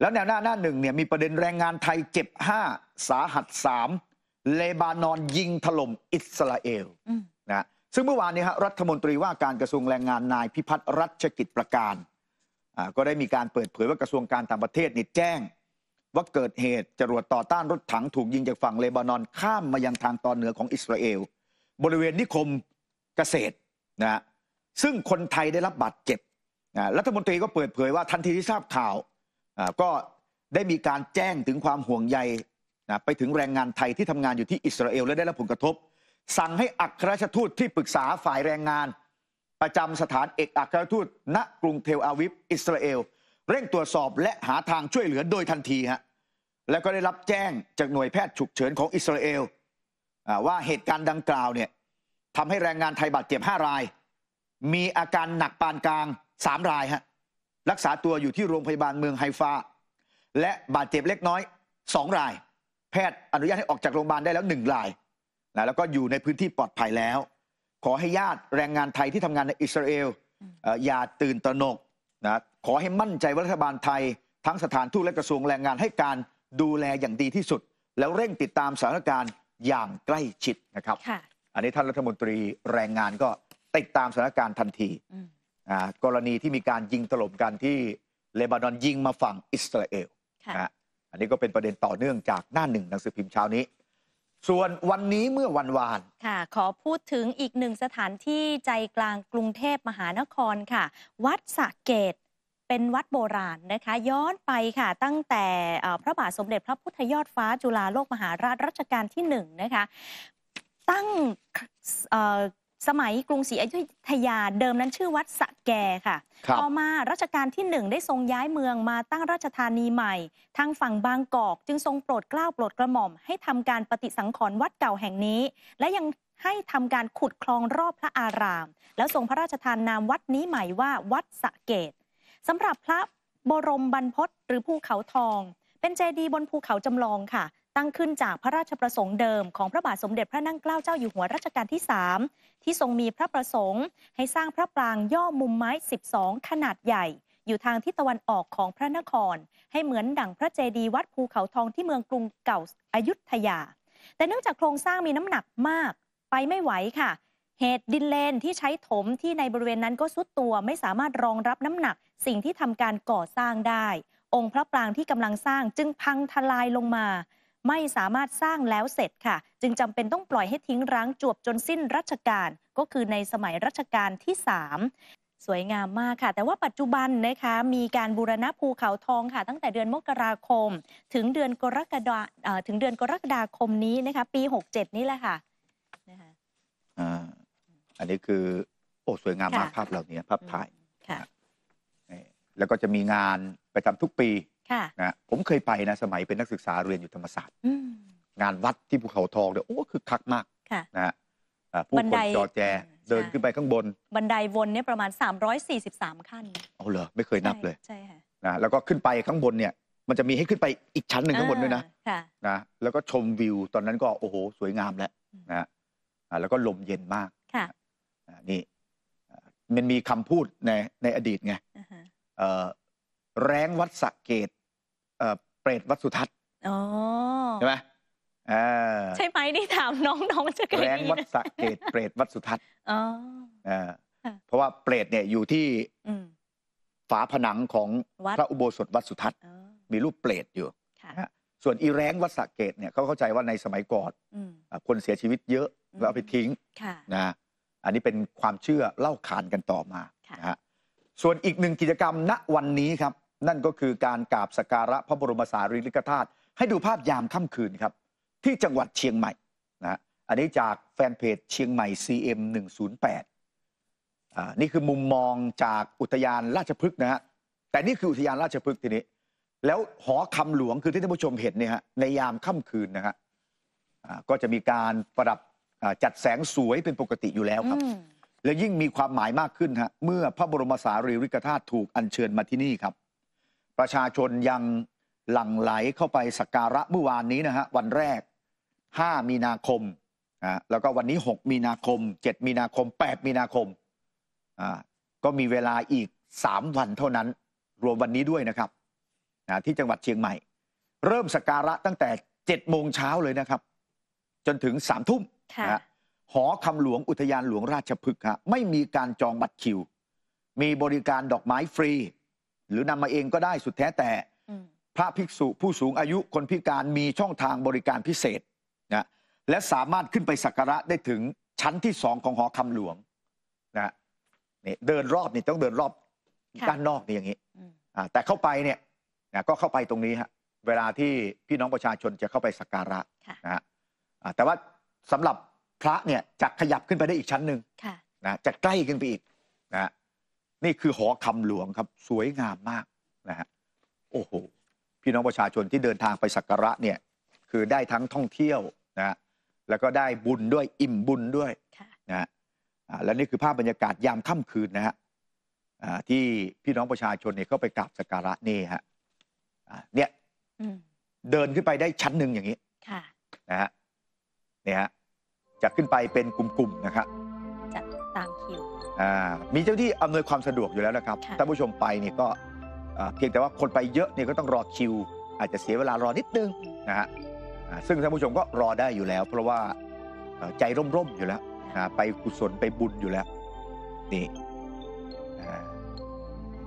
แล้วแนวหน้าหน้าหนึ่งเนี่ยมีประเด็นแรงงานไทยเจ็บห้าสาหัสสามเลบานอนยิงถล่มอิสราเอลนะซึ่งเมื่อวานนี้ฮะรัฐมนตรีว่าการกระทรวงแรงงานนายพิพัฒน์รัชกิจประการ ก็ได้มีการเปิดเผยว่ากระทรวงการต่างประเทศนี่แจ้งว่าเกิดเหตุจรวดต่อต้านรถถังถูกยิงจากฝั่งเลบานอนข้ามมายังทางตอนเหนือของอิสราเอล บริเวณนิคมเกษตรนะซึ่งคนไทยได้รับบาดเจ็บนะรัฐมนตรีก็เปิดเผยว่าทันทีที่ทราบข่าวก็ได้มีการแจ้งถึงความห่วงใยนะไปถึงแรงงานไทยที่ทำงานอยู่ที่อิสราเอลและได้รับผลกระทบ สั่งให้อัครราชทูตที่ปรึกษาฝ่ายแรงงาน ประจำสถานเอกอัครราชทูตณกรุงเทลอาวิฟอิสราเอลเร่งตรวจสอบและหาทางช่วยเหลือโดยทันทีฮะแล้วก็ได้รับแจ้งจากหน่วยแพทย์ฉุกเฉินของอิสราเอลว่าเหตุการณ์ดังกล่าวเนี่ยทำให้แรงงานไทยบาดเจ็บ 5 ราย มีอาการหนักปานกลาง 3 รายฮะรักษาตัวอยู่ที่โรงพยาบาลเมืองไฮฟาและบาดเจ็บเล็กน้อย 2 ราย แพทย์อนุญาตให้ออกจากโรงพยาบาลได้แล้ว1รายนะแล้วก็อยู่ในพื้นที่ปลอดภัยแล้ว ขอให้ญาติแรงงานไทยที่ทำงานในอิสราเอลอย่าตื่นตระหนกนะขอให้มั่นใจว่ารัฐบาลไทย ทั้งสถานทูตและกระทรวงแรงงานให้การดูแลอย่างดีที่สุด แล้วเร่งติดตามสถานการณ์อย่างใกล้ชิดนะครับอันนี้ท่านรัฐมนตรีแรงงานก็ติดตามสถานการณ์ทันทีกรณีที่มีการยิงถล่มกันที่เลบานอนยิงมาฝั่งอิสราเอลนะอันนี้ก็เป็นประเด็นต่อเนื่องจากหน้าหนึ่งหนังสือพิมพ์เช้านี้ ส่วนวันนี้เมื่อวันวาน ค่ะ ขอพูดถึงอีกหนึ่งสถานที่ใจกลางกรุงเทพมหานครค่ะ วัดสะเกดเป็นวัดโบราณนะคะ ย้อนไปค่ะ ตั้งแต่พระบาทสมเด็จพระพุทธยอดฟ้าจุฬาโลกมหาราชรัชกาลที่หนึ่งนะคะ ตั้งสมัยกรุงศรีอยุธยาเดิมนั้นชื่อวัดสะแกค่ะ ต่อมารัชกาลที่หนึ่งได้ทรงย้ายเมืองมาตั้งราชธานีใหม่ ทางฝั่งบางกอก จึงทรงโปรดเกล้าโปรดกระหม่อมให้ทำการปฏิสังขรณ์วัดเก่าแห่งนี้ และยังให้ทำการขุดคลองรอบพระอาราม แล้วทรงพระราชทานนามวัดนี้ใหม่ว่า วัดสะเกตสำหรับพระบรมบรรพศหรือภูเขาทอง เป็นเจดีย์บนภูเขาจำลองค่ะตั้งขึ้นจากพระราชประสงค์เดิมของพระบาทสมเด็จพระนั่งเกล้าเจ้าอยู่หัวรัชกาลที่ 3 ที่ทรงมีพระประสงค์ ให้สร้างพระปรางย่อมุมไม้ 12 ขนาดใหญ่ อยู่ทางทิศตะวันออกของพระนคร ให้เหมือนดั่งพระเจดีย์วัดภูเขาทองที่เมืองกรุงเก่าอายุทยา แต่เนื่องจากโครงสร้างมีน้ำหนักมาก ไปไม่ไหวค่ะ เหตุดินเลนที่ใช้ถมที่ในบริเวณนั้นก็ซุดตัวไม่สามารถรองรับน้ำหนักสิ่งที่ทำการก่อสร้างได้ องค์พระปรางที่กำลังสร้างจึงพังทลายลงมาไม่สามารถสร้างแล้วเสร็จค่ะจึงจำเป็นต้องปล่อยให้ทิ้งร้างจวบจนสิ้นรัชกาลก็คือในสมัยรัชกาลที่ 3 สวยงามมากค่ะ แต่ว่าปัจจุบันนะคะมีการบูรณะภูเขาทองค่ะ ตั้งแต่เดือนมกราคมถึงเดือนกรกฎาถึงเดือนกรกฎาคมนี้นะคะปี 67 นี่แหละค่ะนะคะอันนี้คือโอ้สวยงามมากภาพเหล่านี้ภาพถ่ายแล้วก็จะมีงานประจำทุกปีค่ะนะผมเคยไปนะ สมัยเป็นนักศึกษาเรียนอยู่ธรรมศาสตร์องานวัดที่ภูเขาทองเนี่ยโอ้คือคักมากะนะฮะผู้คนจอแจเดินขึ้นไปข้างบน บันไดวนเนี่ยประมาณ 343 ขั้นเอาเหรอ ไม่เคยนับเลย ใช่ค่ะนะแล้วก็ขึ้นไปข้างบนเนี่ยมันจะมีให้ขึ้นไปอีกชั้นหนึ่งข้างบนด้วยนะนะแล้วก็ชมวิว ตอนนั้นก็โอ้โห สวยงาม แล้วนะฮะแล้วก็ลมเย็นมากค่ะนี่มันมีคำพูดในในอดีตไงแรงวัดสะเกตเปรตวัดสุทัศน์ใช่ไหมใช่ไหมที่ถามน้องๆจะเิดแรงวัดสะเกตเปรตวัดสุทัศน์เพราะว่าเปรตเนี่ย อยู่ที่ฝาผนังของพระอุโบสถวัดสุทัศน์มีรูปเปรตอยู่ส่วนอีแรงวัดสะเกตเนี่ยเขาเข้าใจว่าในสมัยก่อนคนเสียชีวิตเยอะแล้วเอาไปทิ้งนะอันนี้เป็นความเชื่อเล่าขานกันต่อมานะฮะส่วนอีกหนึ่งกิจกรรมณวันนี้ครับนั่นก็คือการกราบสการะพระบรมสารีริกธาตุให้ดูภาพยามค่ำคืนครับที่จังหวัดเชียงใหม่นะอันนี้จากแฟนเพจเชียงใหม่ CM 108อ่า นี่คือมุมมองจากอุทยานราชพฤกษ์นะฮะแต่นี่คืออุทยานราชพฤกษ์ทีนี้ แล้วหอคำหลวงคือที่ท่านผู้ชมเห็นเนี่ยฮะในยามค่ำคืนนะฮะก็จะมีการประดับจัดแสงสวยเป็นปกติอยู่แล้วครับ และยิ่งมีความหมายมากขึ้นฮะเมื่อพระบรมสารีริกธาตุถูกอัญเชิญมาที่นี่ครับประชาชนยังหลั่งไหลเข้าไปสักการะเมื่อวานนี้ นะฮะวันแรก 5 มีนาคมนะแล้วก็วันนี้ 6 มีนาคม 7 มีนาคม 8 มีนาคม อ่า ก็มีเวลาอีก 3 วันเท่านั้นรวมวันนี้ด้วยนะครับ นะที่จังหวัดเชียงใหม่ เริ่มสักการะตั้งแต่ 7 โมงเช้าเลยนะครับ จนถึง3ทุ่มนะหอคำหลวงอุทยานหลวงราชพฤกษ์ไม่มีการจองบัตรคิว มีบริการดอกไม้ฟรีหรือนำมาเองก็ได้สุดแท้แต่พระภิกษุผู้สูงอายุคนพิการมีช่องทางบริการพิเศษนะและสามารถขึ้นไปสักการะได้ถึงชั้นที่สองของหอคำหลวงนะนี่เดินรอบนี่ต้องเดินรอบด้านนอกนี่อย่างนี้แต่เข้าไปเนี่ยก็เข้าไปตรงนี้ฮะเวลาที่พี่น้องประชาชนจะเข้าไปสักการะนะฮะแต่ว่าสำหรับพระเนี่ยจะขยับขึ้นไปได้อีกชั้นหนึ่งนะจะใกล้ขึ้นไปอีกนี่คือหอคำหลวงครับสวยงามมากนะฮะโอ้โหพี่น้องประชาชนที่เดินทางไปสักการะเนี่ยคือได้ทั้งท่องเที่ยวนะฮะแล้วก็ได้บุญด้วยอิ่มบุญด้วยนะฮะและนี่คือภาพบรรยากาศยามค่ำคืนนะฮะที่พี่น้องประชาชนเนี่ยก็ไปกราบสักการะนี่ฮะเนี่ยเดินขึ้นไปได้ชั้นหนึ่งอย่างนี้นะฮะเนี่ยฮะจะขึ้นไปเป็นกลุ่มๆนะครับจัดตามคิวมีเจ้าที่อำนวยความสะดวกอยู่แล้วนะครับ ท่านผู้ชมไปเนี่ยก็เพียงแต่ว่าคนไปเยอะเนี่ยก็ต้องรอคิว อาจจะเสียเวลารอนิดนึงนะฮะซึ่งท่านผู้ชมก็รอได้อยู่แล้ว เพราะว่าใจร่มๆอยู่แล้วไปกุศลไปบุญอยู่แล้วนี่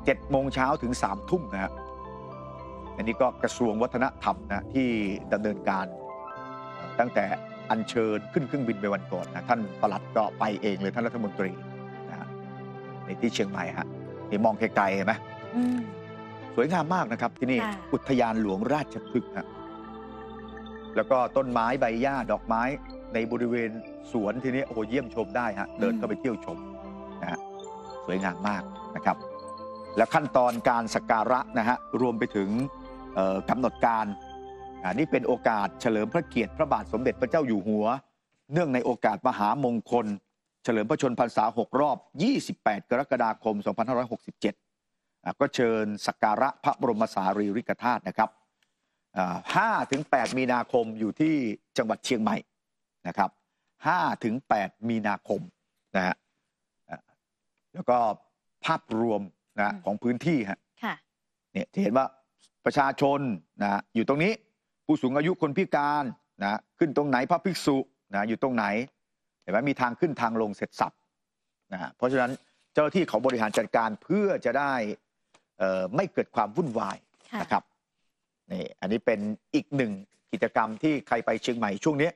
เจ็ดโมงเช้าถึงสามทุ่มนะฮะอันนี้ก็กระทรวงวัฒนธรรมนะที่ดำเนินการ ตั้งแต่อัญเชิญขึ้นเครื่องบินไปวันก่อนนะท่านปลัดก็ไปเองเลยท่านรัฐมนตรีนที่เชียงใหม่ฮะนี่มองไกลๆเห็นไหมสวยงามมากนะครับที่นี่อุทยานหลวงราชพฤกษ์ฮะแล้วก็ต้นไม้ใบหญ้าดอกไม้ในบริเวณสวนที่นี้โอ้เยี่ยมชมได้ฮะเดินเข้าไปเที่ยวชมนะฮะสวยงามมากนะครับ และขั้นตอนการสักการะนะฮะรวมไปถึงกำหนดการอันนี้เป็นโอกาสเฉลิมพระเกียรติพระบาทสมเด็จพระเจ้าอยู่หัว เนื่องในโอกาสมหามงคลเฉลิมพระชนพรรษา 6 รอบ 28 กรกฎาคม 2567 ก็เชิญสักการะพระบรมสารีริกธาตุนะครับ5ถึง8มีนาคมอยู่ที่จังหวัดเชียงใหม่นะครับ5ถึง8มีนาคมนะฮะ แล้วก็ภาพรวมนะของพื้นที่ฮะเนี่ยจะเห็นว่าประชาชนนะอยู่ตรงนี้ ผู้สูงอายุคนพิการนะขึ้นตรงไหนพระภิกษุนะอยู่ตรงไหนห็นไหมมีทางขึ้นทางลงเสร็จสับนะฮะเพราะฉะนั้นเจ้าหน้าที่เขาบริหารจัดการเพื่อจะได้ไม่เกิดความวุ่นวายนะครับนี่อันนี้เป็นอีกหนึ่งกิจกรรมที่ใครไปเชียงใหม่ช่วงนี้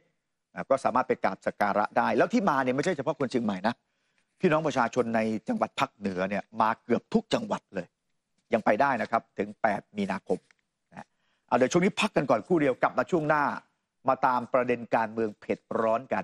ก็สามารถไปกราบสักการะได้ แล้วที่มาเนี่ยไม่ใช่เฉพาะคนเชียงใหม่นะพี่น้องประชาชนในจังหวัดภาคเหนือเนี่ยมาเกือบทุกจังหวัดเลย ยังไปได้นะครับถึง 8 มีนาคมนะเอาเดี๋ยวช่วงนี้พักกันก่อนคู่เดียวกลับมาช่วงหน้ามาตามประเด็นการเมืองเผ็ดร้อนกัน